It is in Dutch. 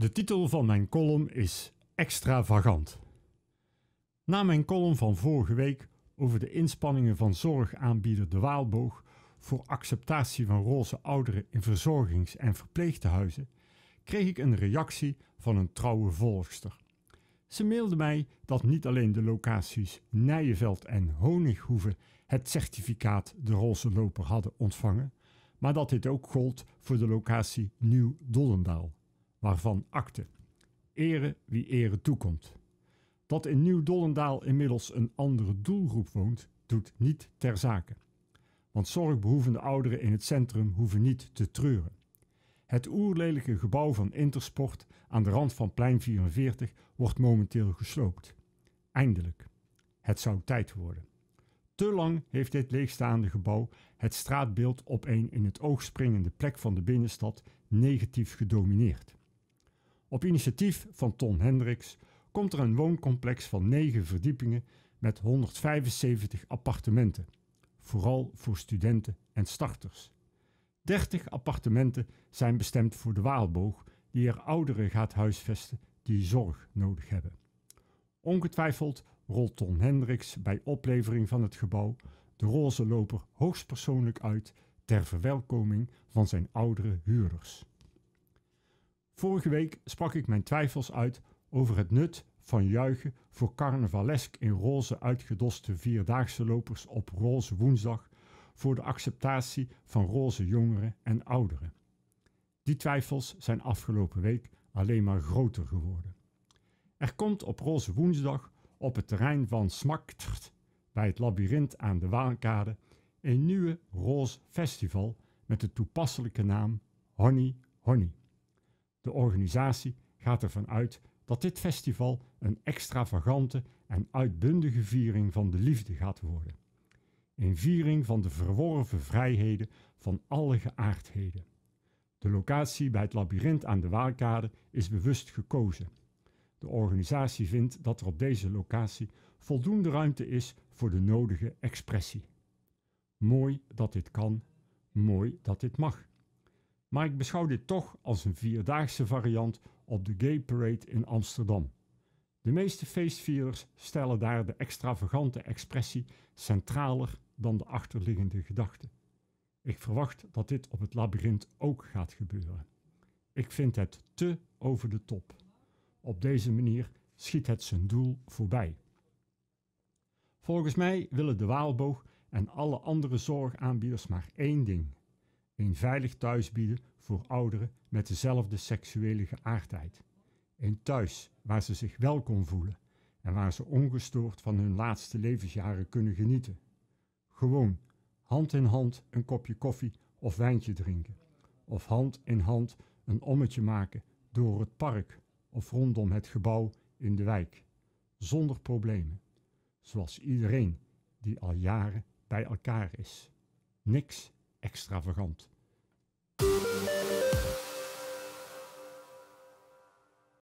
De titel van mijn column is Extravagant. Na mijn column van vorige week over de inspanningen van zorgaanbieder De Waalboog voor acceptatie van roze ouderen in verzorgings- en verpleegtehuizen, kreeg ik een reactie van een trouwe volgster. Ze mailde mij dat niet alleen de locaties Nijenveld en Honighoeve het certificaat De Roze Loper hadden ontvangen, maar dat dit ook gold voor de locatie Nieuw-Dollendaal waarvan akte. Ere wie ere toekomt. Dat in Nieuw-Dollendaal inmiddels een andere doelgroep woont, doet niet ter zake. Want zorgbehoevende ouderen in het centrum hoeven niet te treuren. Het oerlelijke gebouw van Intersport aan de rand van plein 44 wordt momenteel gesloopt. Eindelijk. Het zou tijd worden. Te lang heeft dit leegstaande gebouw het straatbeeld op een in het oog springende plek van de binnenstad negatief gedomineerd. Op initiatief van Ton Hendricks komt er een wooncomplex van 9 verdiepingen met 175 appartementen, vooral voor studenten en starters. 30 appartementen zijn bestemd voor de Waalboog, die er ouderen gaat huisvesten die zorg nodig hebben. Ongetwijfeld rolt Ton Hendricks bij oplevering van het gebouw de roze loper hoogstpersoonlijk uit ter verwelkoming van zijn oudere huurders. Vorige week sprak ik mijn twijfels uit over het nut van juichen voor carnavalesk in roze uitgedoste vierdaagse lopers op roze woensdag voor de acceptatie van roze jongeren en ouderen. Die twijfels zijn afgelopen week alleen maar groter geworden. Er komt op roze woensdag op het terrein van Smaktrt bij het labyrint aan de Waankade een nieuwe roze festival met de toepasselijke naam Honey Honey. De organisatie gaat ervan uit dat dit festival een extravagante en uitbundige viering van de liefde gaat worden. Een viering van de verworven vrijheden van alle geaardheden. De locatie bij het labyrint aan de Waalkade is bewust gekozen. De organisatie vindt dat er op deze locatie voldoende ruimte is voor de nodige expressie. Mooi dat dit kan, mooi dat dit mag maar ik beschouw dit toch als een vierdaagse variant op de Gay Parade in Amsterdam. De meeste feestvierders stellen daar de extravagante expressie centraler dan de achterliggende gedachte. Ik verwacht dat dit op het labyrint ook gaat gebeuren. Ik vind het te over de top. Op deze manier schiet het zijn doel voorbij. Volgens mij willen de Waalboog en alle andere zorgaanbieders maar één ding: een veilig thuis bieden voor ouderen met dezelfde seksuele geaardheid. Een thuis waar ze zich welkom voelen en waar ze ongestoord van hun laatste levensjaren kunnen genieten. Gewoon, hand in hand een kopje koffie of wijntje drinken. Of hand in hand een ommetje maken door het park of rondom het gebouw in de wijk. Zonder problemen. Zoals iedereen die al jaren bij elkaar is. Niks extravagant